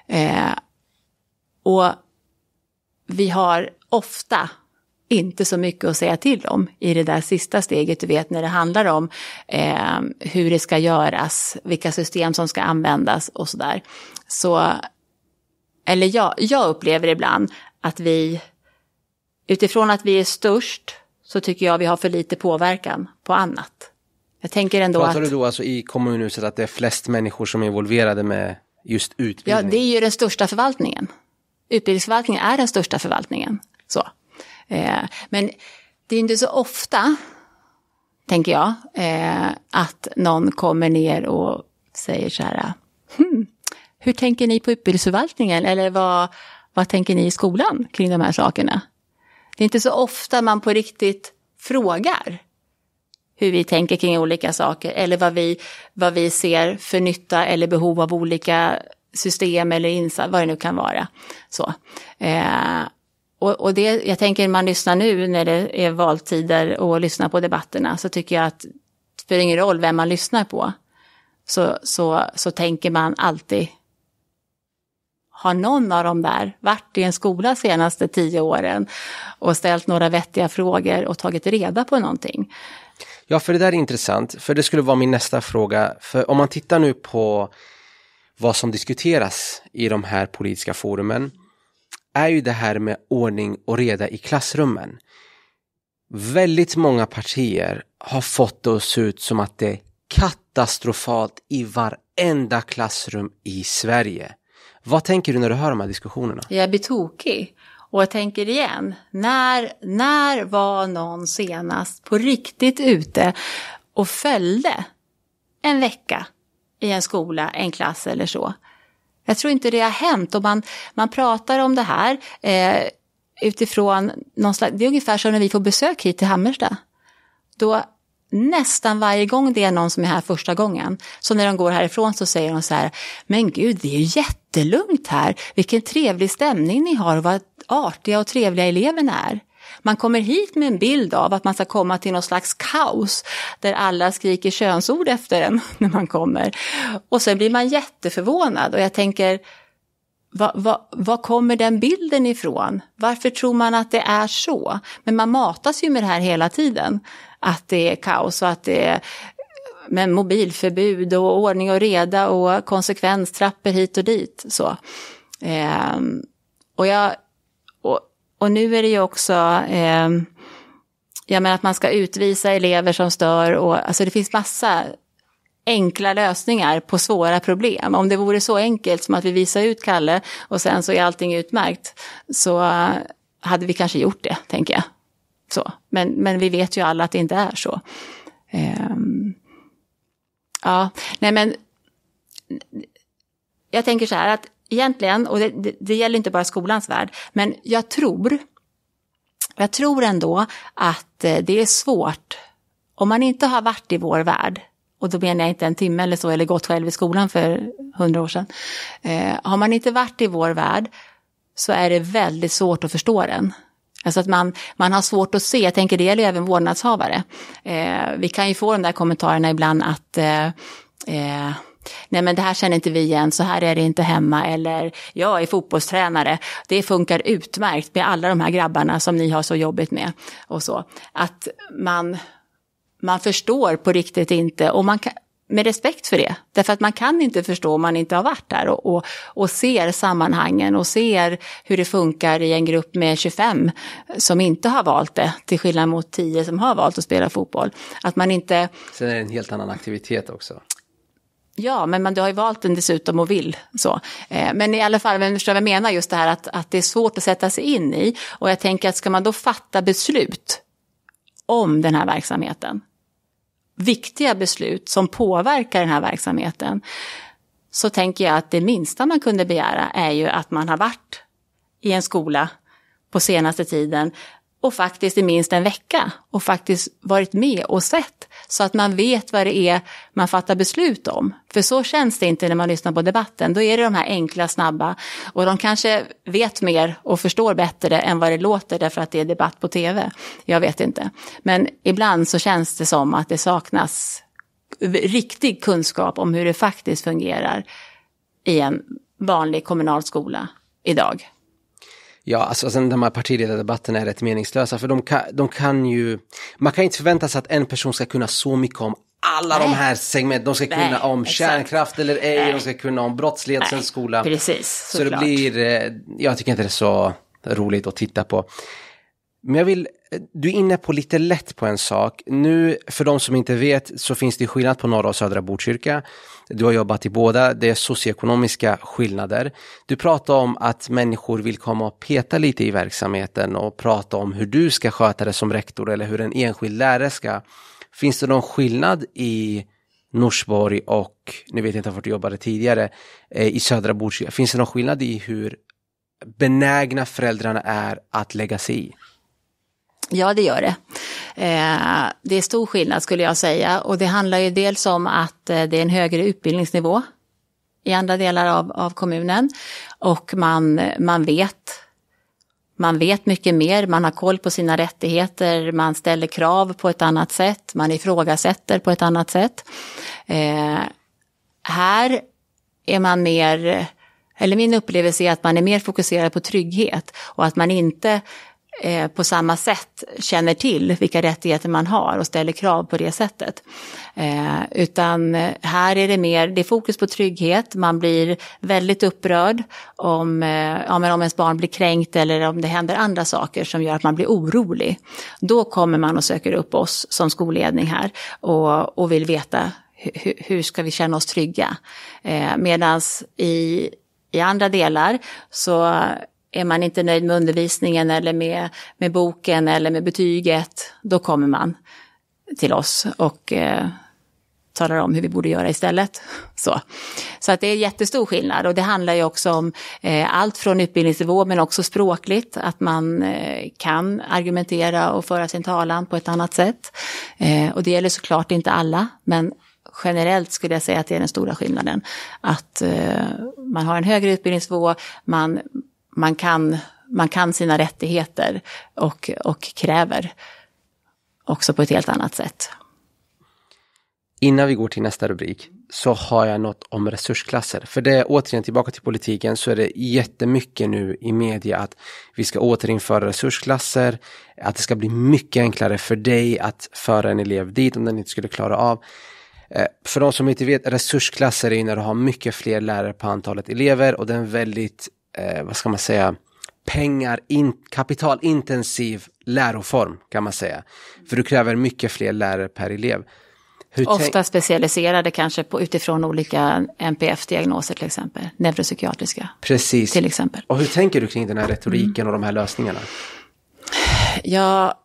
Eh, och vi har ofta inte så mycket att säga till om i det där sista steget, du vet när det handlar om eh, hur det ska göras, vilka system som ska användas och sådär. Så, eller jag, jag upplever ibland att vi, utifrån att vi är störst, så tycker jag vi har för lite påverkan på annat. Jag tänker ändå Pratar att... du då alltså i kommunhuset att det är flest människor som är involverade med just utbildning? Ja, det är ju den största förvaltningen. Utbildningsförvaltningen är den största förvaltningen. Så. Eh, men det är inte så ofta, tänker jag, eh, att någon kommer ner och säger så här, hm, hur tänker ni på utbildningsförvaltningen? Eller vad, vad tänker ni i skolan kring de här sakerna? Det är inte så ofta man på riktigt frågar hur vi tänker kring olika saker eller vad vi, vad vi ser för nytta eller behov av olika system eller insatser, vad det nu kan vara. Så. Eh, och, och det, jag tänker man lyssnar nu när det är valtider och lyssnar på debatterna så tycker jag att det spelar ingen roll vem man lyssnar på. Så, så, så tänker man alltid, har någon av dem där varit i en skola senaste tio åren och ställt några vettiga frågor och tagit reda på någonting? Ja, för det där är intressant, för det skulle vara min nästa fråga. För om man tittar nu på vad som diskuteras i de här politiska forumen är ju det här med ordning och reda i klassrummen. Väldigt många partier har fått det att se ut som att det är katastrofalt i varenda klassrum i Sverige. Vad tänker du när du hör de här diskussionerna? Jag blir tokig. Och jag tänker igen, när, när var någon senast på riktigt ute och följde en vecka i en skola, en klass eller så? Jag tror inte det har hänt och man, man pratar om det här eh, utifrån någon slags, det är ungefär som när vi får besök hit till Hammersta. Då nästan varje gång det är någon som är här första gången, så när de går härifrån så säger de så här, men gud det är ju jättelugnt här, vilken trevlig stämning ni har och vad artiga och trevliga eleverna är. Man kommer hit med en bild av att man ska komma till någon slags kaos där alla skriker könsord efter en när man kommer. Och sen blir man jätteförvånad och jag tänker, vad, vad, vad kommer den bilden ifrån? Varför tror man att det är så? Men man matas ju med det här hela tiden, att det är kaos och att det är men mobilförbud och ordning och reda och konsekvenstrappor hit och dit. Så. Eh, och jag, och nu är det ju också, eh, jag menar att man ska utvisa elever som stör och alltså det finns massa enkla lösningar på svåra problem. Om det vore så enkelt som att vi visar ut Kalle och sen så är allting utmärkt så hade vi kanske gjort det, tänker jag. Så. Men, men vi vet ju alla att det inte är så. Um, ja, nej men jag tänker så här att egentligen, och det, det, det gäller inte bara skolans värld, men jag tror, jag tror ändå att eh, det är svårt om man inte har varit i vår värld, och då menar jag inte en timme eller så, eller gått själv i skolan för hundra år sedan. Eh, har man inte varit i vår värld så är det väldigt svårt att förstå den. Alltså att man, man har svårt att se, jag tänker det gäller även vårdnadshavare. Eh, vi kan ju få de där kommentarerna ibland att eh, eh nej men det här känner inte vi igen, så här är det inte hemma, eller jag är fotbollstränare, det funkar utmärkt med alla de här grabbarna som ni har så jobbigt med. Och så. Att man, man förstår på riktigt inte, och man kan, med respekt för det. Därför att man kan inte förstå om man inte har varit där och, och, och, ser sammanhangen och ser hur det funkar i en grupp med 25 som inte har valt det, till skillnad mot 10 som har valt att spela fotboll. Att man inte... Sen är det en helt annan aktivitet också. Ja, men man, du har ju valt den dessutom och vill. Så. Eh, men i alla fall, men förstår vad jag menar, just det här att, att det är svårt att sätta sig in i. Och jag tänker att ska man då fatta beslut om den här verksamheten, viktiga beslut som påverkar den här verksamheten, så tänker jag att det minsta man kunde begära är ju att man har varit i en skola på senaste tiden och faktiskt i minst en vecka och faktiskt varit med och sett så att man vet vad det är man fattar beslut om. För så känns det inte när man lyssnar på debatten. Då är det de här enkla, snabba och de kanske vet mer och förstår bättre än vad det låter därför att det är debatt på tv. Jag vet inte. Men ibland så känns det som att det saknas riktig kunskap om hur det faktiskt fungerar i en vanlig kommunal skola idag. Ja, alltså sen alltså, de här partiledardebatterna är rätt meningslösa för de kan, de kan ju, man kan inte förvänta sig att en person ska kunna så mycket om alla Nej. de här segmenten, de ska kunna om exakt. kärnkraft eller ej, Nej. de ska kunna om brottslighet sen skola. Precis, så, det blir, eh, jag tycker inte det är så roligt att titta på. Men jag vill, du är inne på lite lätt på en sak. Nu, för de som inte vet, så finns det skillnad på norra och södra Botkyrka. Du har jobbat i båda, det är socioekonomiska skillnader. Du pratar om att människor vill komma och peta lite i verksamheten och prata om hur du ska sköta det som rektor eller hur en enskild lärare ska. Finns det någon skillnad i Norsborg och, nu vet jag inte vart du jobbade tidigare, eh, i södra Botkyrka. Finns det någon skillnad i hur benägna föräldrarna är att lägga sig i? Ja, det gör det. Eh, det är stor skillnad skulle jag säga och det handlar ju dels om att eh, det är en högre utbildningsnivå i andra delar av, av kommunen och man, man vet man vet mycket mer, man har koll på sina rättigheter, man ställer krav på ett annat sätt, man ifrågasätter på ett annat sätt. Eh, här är man mer, eller min upplevelse är att man är mer fokuserad på trygghet och att man inte Eh, på samma sätt känner till vilka rättigheter man har och ställer krav på det sättet. Eh, utan här är det mer, det är fokus på trygghet, man blir väldigt upprörd om, eh, ja, men om ens barn blir kränkt eller om det händer andra saker som gör att man blir orolig. Då kommer man och söker upp oss som skolledning här och, och vill veta hur, hur ska vi känna oss trygga? Eh, Medan i i andra delar så är man inte nöjd med undervisningen eller med, med boken eller med betyget, då kommer man till oss och eh, talar om hur vi borde göra istället. Så, så att det är jättestor skillnad och det handlar ju också om eh, allt från utbildningsnivå men också språkligt, att man eh, kan argumentera och föra sin talan på ett annat sätt. Eh, och det gäller såklart inte alla, men generellt skulle jag säga att det är den stora skillnaden. Att eh, man har en högre utbildningsnivå, man man kan, man kan sina rättigheter och, och kräver också på ett helt annat sätt. Innan vi går till nästa rubrik så har jag något om resursklasser. För det återigen tillbaka till politiken så är det jättemycket nu i media att vi ska återinföra resursklasser, att det ska bli mycket enklare för dig att föra en elev dit om den inte skulle klara av. Eh, för de som inte vet, resursklasser är när du har mycket fler lärare på antalet elever och det är en väldigt eh, vad ska man säga, pengar, in, kapitalintensiv läroform kan man säga. För du kräver mycket fler lärare per elev. Hur Ofta specialiserade kanske på, utifrån olika NPF-diagnoser till exempel, neuropsykiatriska. Precis. Till exempel. Och hur tänker du kring den här retoriken mm. och de här lösningarna? Ja,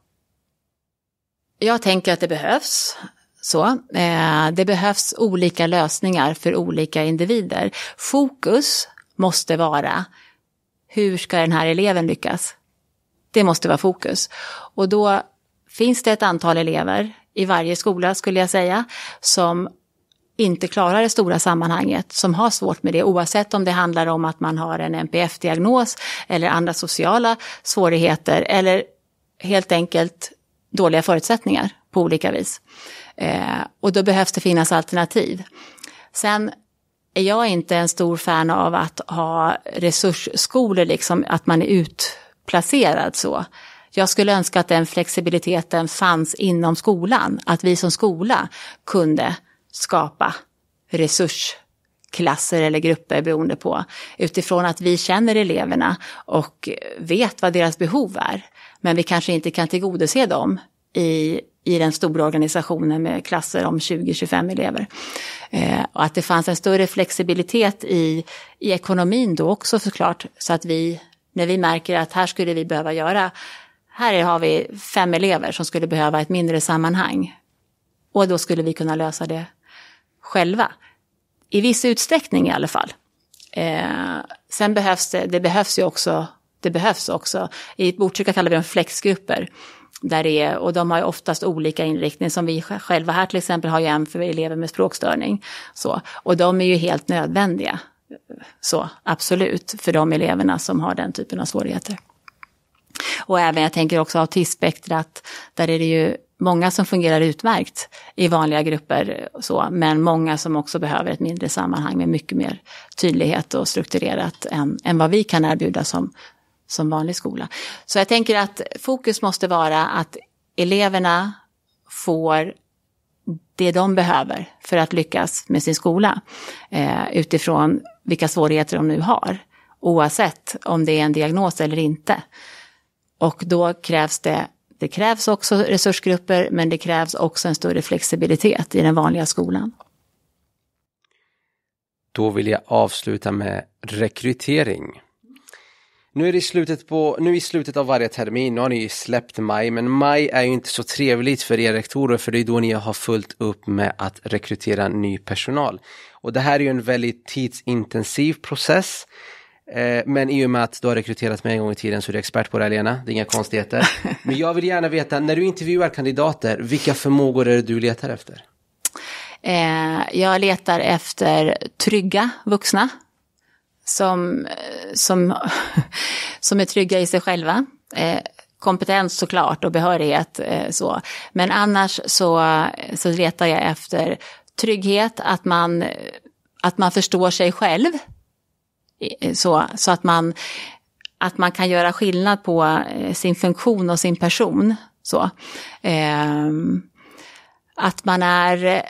jag tänker att det behövs. Så, eh, det behövs olika lösningar för olika individer. Fokus måste vara, hur ska den här eleven lyckas? Det måste vara fokus. Och då finns det ett antal elever i varje skola skulle jag säga, som inte klarar det stora sammanhanget, som har svårt med det oavsett om det handlar om att man har en NPF-diagnos eller andra sociala svårigheter eller helt enkelt dåliga förutsättningar på olika vis. Eh, och då behövs det finnas alternativ. Sen är jag inte en stor fan av att ha resursskolor, liksom, att man är utplacerad så. Jag skulle önska att den flexibiliteten fanns inom skolan, att vi som skola kunde skapa resursklasser eller grupper beroende på utifrån att vi känner eleverna och vet vad deras behov är. Men vi kanske inte kan tillgodose dem i i den stora organisationen med klasser om 20-25 elever. Eh, och att det fanns en större flexibilitet i, i ekonomin då också såklart, så att vi, när vi märker att här skulle vi behöva göra, här har vi fem elever som skulle behöva ett mindre sammanhang. Och då skulle vi kunna lösa det själva. I viss utsträckning i alla fall. Eh, sen behövs det, det behövs ju också, det behövs också, i Botkyrka kallar vi dem flexgrupper där det är, och de har ju oftast olika inriktning, som vi själva här till exempel har ju en för elever med språkstörning. Så, och de är ju helt nödvändiga, så absolut, för de eleverna som har den typen av svårigheter. Och även, jag tänker också autismspektrat, där är det ju många som fungerar utmärkt i vanliga grupper, så, men många som också behöver ett mindre sammanhang med mycket mer tydlighet och strukturerat än, än vad vi kan erbjuda som, som vanlig skola. Så jag tänker att fokus måste vara att eleverna får det de behöver för att lyckas med sin skola eh, utifrån vilka svårigheter de nu har, oavsett om det är en diagnos eller inte. Och då krävs det, det krävs också resursgrupper, men det krävs också en större flexibilitet i den vanliga skolan. Då vill jag avsluta med rekrytering. Nu är det i slutet, på, nu i slutet av varje termin, nu har ni ju släppt maj, men maj är ju inte så trevligt för er rektorer för det är då ni har fullt upp med att rekrytera ny personal. Och det här är ju en väldigt tidsintensiv process. Eh, men i och med att du har rekryterat mig en gång i tiden så är du expert på det här Lena, det är inga konstigheter. Men jag vill gärna veta, när du intervjuar kandidater, vilka förmågor är det du letar efter? Eh, jag letar efter trygga vuxna som, som, som är trygga i sig själva. Eh, kompetens såklart och behörighet eh, så. Men annars så, så letar jag efter trygghet, att man, att man förstår sig själv. Eh, så, så att, man, att man kan göra skillnad på eh, sin funktion och sin person. Så. Eh, att man är eh,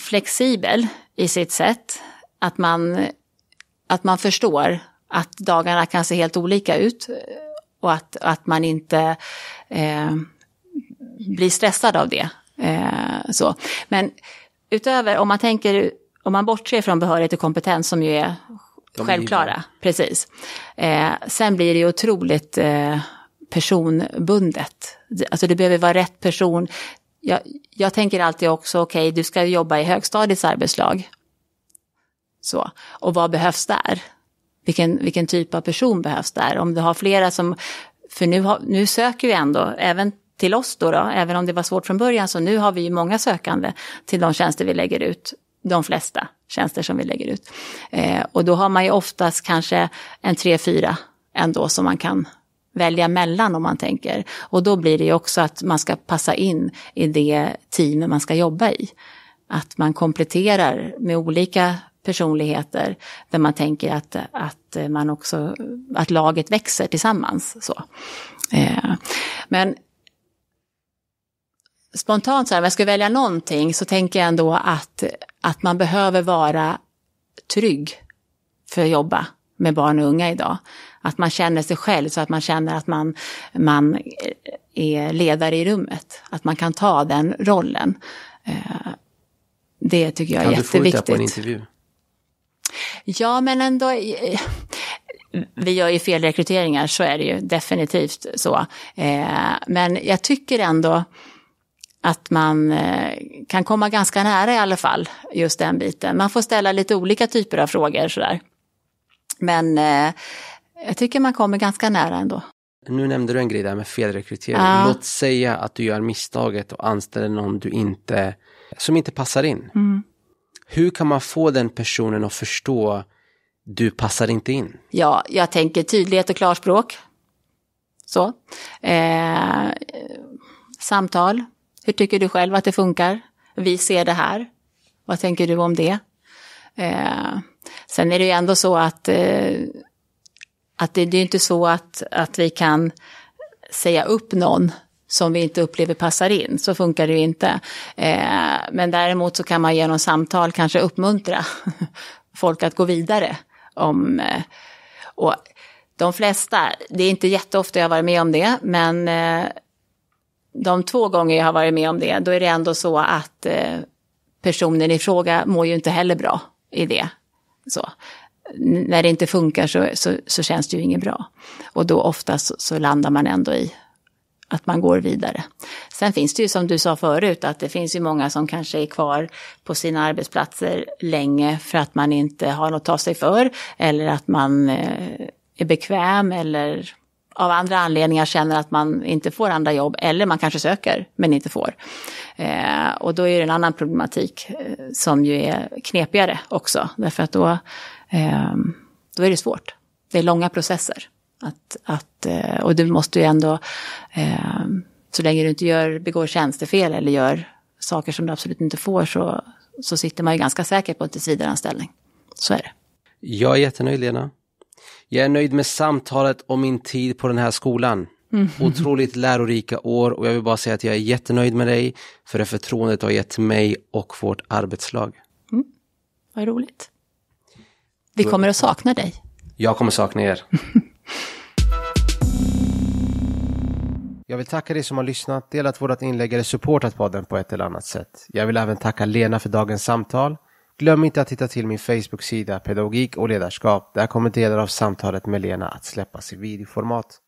flexibel i sitt sätt. Att man att man förstår att dagarna kan se helt olika ut och att, att man inte eh, blir stressad av det. Eh, så. Men utöver, om man tänker, om man bortser från behörighet och kompetens som ju är självklara, är precis. Eh, sen blir det ju otroligt eh, personbundet. Alltså det behöver vara rätt person. Jag, jag tänker alltid också, okej, okay, du ska jobba i högstadiets arbetslag. Så. Och vad behövs där? Vilken, vilken typ av person behövs där? Om du har flera som, för nu, har, nu söker vi ändå, även till oss då, då, även om det var svårt från början, så nu har vi ju många sökande till de tjänster vi lägger ut, de flesta tjänster som vi lägger ut. Eh, och då har man ju oftast kanske en tre, fyra ändå som man kan välja mellan om man tänker. Och då blir det ju också att man ska passa in i det team man ska jobba i. Att man kompletterar med olika personligheter där man tänker att, att, man också, att laget växer tillsammans. Så. Eh, men spontant, så här, om jag skulle välja någonting så tänker jag ändå att, att man behöver vara trygg för att jobba med barn och unga idag. Att man känner sig själv så att man känner att man, man är ledare i rummet. Att man kan ta den rollen. Eh, det tycker jag är kan jätteviktigt. Kan du få ut det på en intervju? Ja, men ändå eh, vi gör ju felrekryteringar, så är det ju definitivt så. Eh, men jag tycker ändå att man eh, kan komma ganska nära i alla fall, just den biten. Man får ställa lite olika typer av frågor sådär. Men jag tycker man kommer ganska nära ändå. Nu nämnde du en grej där med felrekrytering. Ja. Låt säga att du gör misstaget och anställer någon du inte, som inte passar in. Mm. Hur kan man få den personen att förstå du passar inte in? Ja, jag tänker tydlighet och klarspråk. Så. Eh, samtal. Hur tycker du själv att det funkar? Vi ser det här. Vad tänker du om det? Eh, sen är det ju ändå så att, eh, att det, det, är inte så att, att vi kan säga upp någon som vi inte upplever passar in. Så funkar det ju inte. Eh, men däremot så kan man genom samtal kanske uppmuntra folk att gå vidare. Om, eh, och de flesta, det är inte jätteofta jag har varit med om det, men eh, de två gånger jag har varit med om det, då är det ändå så att personen i fråga mår ju inte heller bra i det. Så. När det inte funkar så, så, så känns det ju inget bra. Och då oftast så landar man ändå i att man går vidare. Sen finns det ju som du sa förut att det finns ju många som kanske är kvar på sina arbetsplatser länge för att man inte har något att ta sig för eller att man eh, är bekväm eller av andra anledningar känner att man inte får andra jobb eller man kanske söker men inte får. Eh, och då är det en annan problematik eh, som ju är knepigare också därför att då, då är det svårt. Det är långa processer. Att, att, eh, och du måste ju ändå, eh, så länge du inte gör, begår tjänstefel eller gör saker som du absolut inte får så, så sitter man ju ganska säker på en tillsvidareanställning. Så är det. Jag är jättenöjd Lena. Jag är nöjd med samtalet och min tid på den här skolan. Mm. Otroligt lärorika år och jag vill bara säga att jag är jättenöjd med dig för det förtroendet du har gett mig och vårt arbetslag. Mm. Vad roligt. Vi kommer att sakna dig. Jag kommer sakna er. Jag vill tacka dig som har lyssnat, delat vårt inlägg eller supportat podden på ett eller annat sätt. Jag vill även tacka Lena för dagens samtal. Glöm inte att titta till min Facebook-sida Pedagogik och ledarskap. Där kommer delar av samtalet med Lena att släppas i videoformat.